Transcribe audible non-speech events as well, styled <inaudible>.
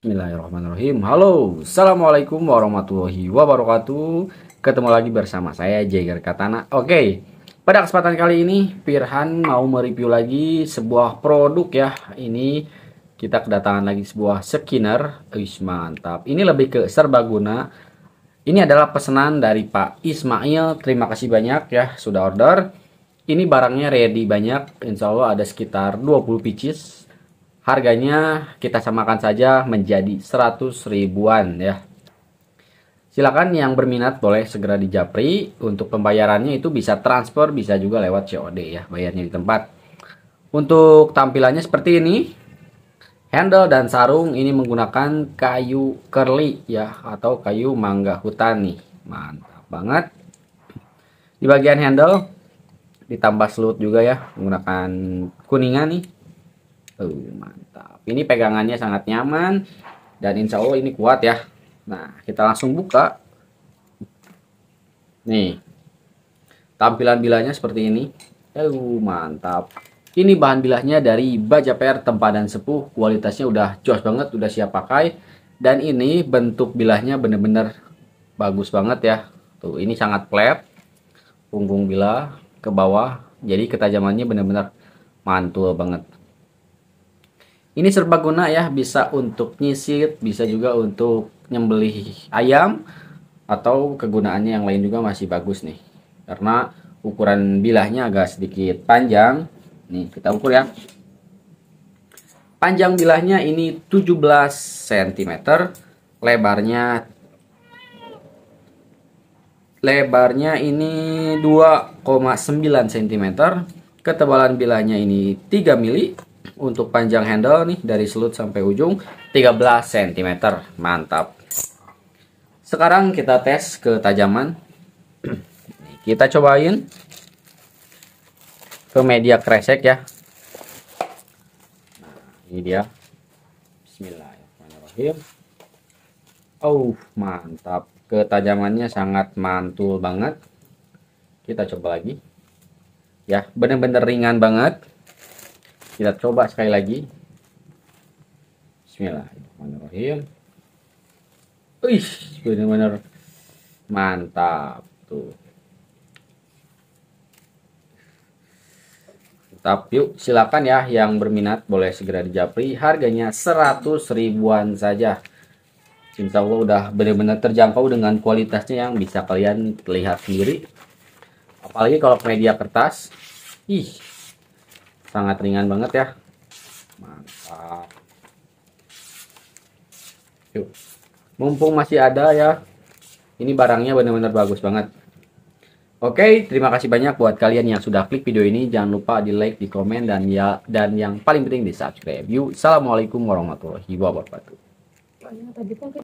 Bismillahirrahmanirrahim. Halo, Assalamualaikum warahmatullahi wabarakatuh. Ketemu lagi bersama saya, Jager Katana. Oke, pada kesempatan kali ini, Pirhan mau mereview lagi sebuah produk ya. Ini kita kedatangan lagi sebuah skinner. Wih, mantap. Ini lebih ke serbaguna. Ini adalah pesanan dari Pak Ismail. Terima kasih banyak ya, sudah order. Ini barangnya ready banyak. Insya Allah ada sekitar 20 pieces Harganya kita samakan saja menjadi 100 ribuan ya. Silakan yang berminat boleh segera dijapri. Untuk pembayarannya itu bisa transfer, bisa juga lewat COD ya, bayarnya di tempat. Untuk tampilannya seperti ini. Handle dan sarung ini menggunakan kayu curly ya atau kayu mangga hutan nih. Mantap banget. Di bagian handle ditambah selut juga ya menggunakan kuningan nih Uh, mantap. Ini pegangannya sangat nyaman dan insya Allah ini kuat ya. Nah, kita langsung buka. Nih, tampilan bilahnya seperti ini. Uh, mantap. Ini bahan bilahnya dari baja per dan sepuh. Kualitasnya udah joss banget, udah siap pakai. Dan ini bentuk bilahnya bener-bener bagus banget ya. Tuh, ini sangat flat. Punggung bilah ke bawah. Jadi ketajamannya bener-bener mantul banget. Ini serbaguna ya, bisa untuk nyisir, bisa juga untuk nyembelih ayam atau kegunaannya yang lain juga masih bagus nih. Karena ukuran bilahnya agak sedikit panjang. Nih, kita ukur ya. Panjang bilahnya ini 17 cm, lebarnya lebarnya ini 2,9 cm, ketebalan bilahnya ini 3 mili, untuk panjang handle nih dari selut sampai ujung 13 cm. Mantap. Sekarang kita tes ketajaman. <clears throat> kita cobain ke media kresek ya. Nah, ini dia. Bismillahirrahmanirrahim. Oh, mantap. Ketajamannya sangat mantul banget. Kita coba lagi. Ya, benar-benar ringan banget. Kita coba sekali lagi. Bismillahirrahmanirrahim. Wih, benar-benar mantap tuh. tapi yuk silakan ya yang berminat boleh segera dijapri harganya 100 ribuan saja Insya Allah udah benar-benar terjangkau dengan kualitasnya yang bisa kalian lihat sendiri apalagi kalau media kertas ih sangat ringan banget ya mantap yuk mumpung masih ada ya ini barangnya benar-benar bagus banget Oke, terima kasih banyak buat kalian yang sudah klik video ini. Jangan lupa di like, di komen, dan ya dan yang paling penting di subscribe. yuk assalamualaikum warahmatullahi wabarakatuh.